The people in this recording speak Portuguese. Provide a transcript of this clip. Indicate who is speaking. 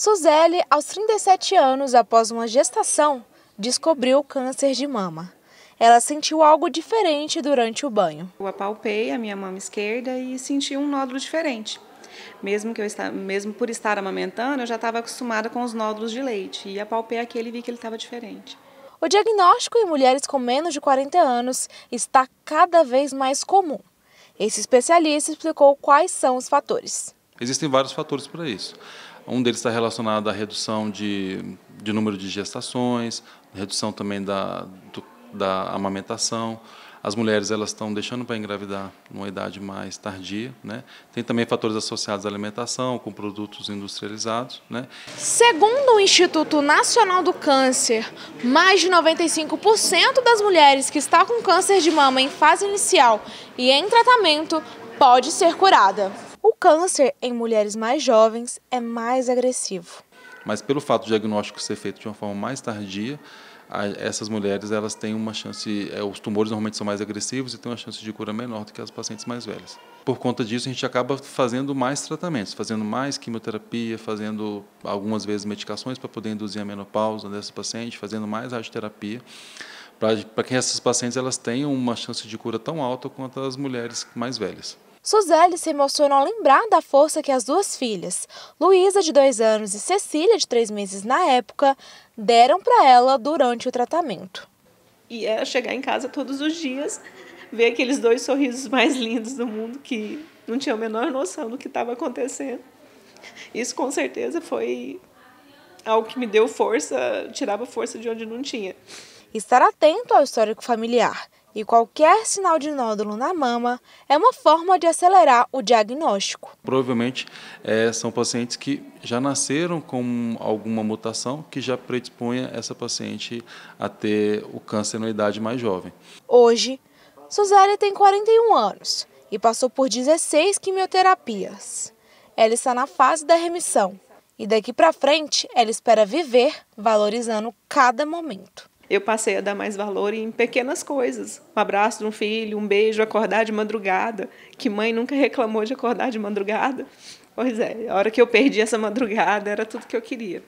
Speaker 1: Suzelle, aos 37 anos após uma gestação, descobriu câncer
Speaker 2: de mama. Ela sentiu algo diferente durante o banho. Eu apalpei a minha mama esquerda e senti um nódulo diferente. Mesmo, que eu está, mesmo por estar amamentando, eu já estava acostumada com os nódulos de leite e apalpei aquele e vi que ele estava diferente. O diagnóstico
Speaker 1: em mulheres com menos de 40 anos está cada vez mais comum. Esse especialista explicou quais são os fatores.
Speaker 3: Existem vários fatores para isso. Um deles está relacionado à redução de, de número de gestações, redução também da, do, da amamentação. As mulheres elas estão deixando para engravidar numa idade mais tardia, né? Tem também fatores associados à alimentação, com produtos industrializados, né?
Speaker 1: Segundo o Instituto Nacional do Câncer, mais de 95% das mulheres que estão com câncer de mama em fase inicial e em tratamento pode ser curada. O câncer em mulheres mais jovens é mais agressivo.
Speaker 3: Mas pelo fato do diagnóstico ser feito de uma forma mais tardia, essas mulheres elas têm uma chance, é, os tumores normalmente são mais agressivos e têm uma chance de cura menor do que as pacientes mais velhas. Por conta disso, a gente acaba fazendo mais tratamentos, fazendo mais quimioterapia, fazendo algumas vezes medicações para poder induzir a menopausa dessas pacientes, fazendo mais radioterapia, para que essas pacientes elas tenham uma chance de cura tão alta quanto as mulheres mais velhas.
Speaker 1: Suzelle se emocionou ao lembrar da força que as duas filhas, Luísa, de dois anos, e Cecília, de três meses na época, deram para ela durante o tratamento.
Speaker 2: E é chegar em casa todos os dias, ver aqueles dois sorrisos mais lindos do mundo que não tinham a menor noção do que estava acontecendo. Isso com certeza foi algo que me deu força, tirava força de onde não tinha.
Speaker 1: Estar atento ao histórico familiar e qualquer sinal de nódulo na mama é uma forma de acelerar o diagnóstico.
Speaker 3: Provavelmente é, são pacientes que já nasceram com alguma mutação que já predispunha essa paciente a ter o câncer na idade mais jovem.
Speaker 1: Hoje, Suzane tem 41 anos e passou por 16 quimioterapias. Ela está na fase da remissão e daqui para frente ela espera viver valorizando cada momento
Speaker 2: eu passei a dar mais valor em pequenas coisas. Um abraço de um filho, um beijo, acordar de madrugada, que mãe nunca reclamou de acordar de madrugada. Pois é, a hora que eu perdi essa madrugada era tudo que eu queria.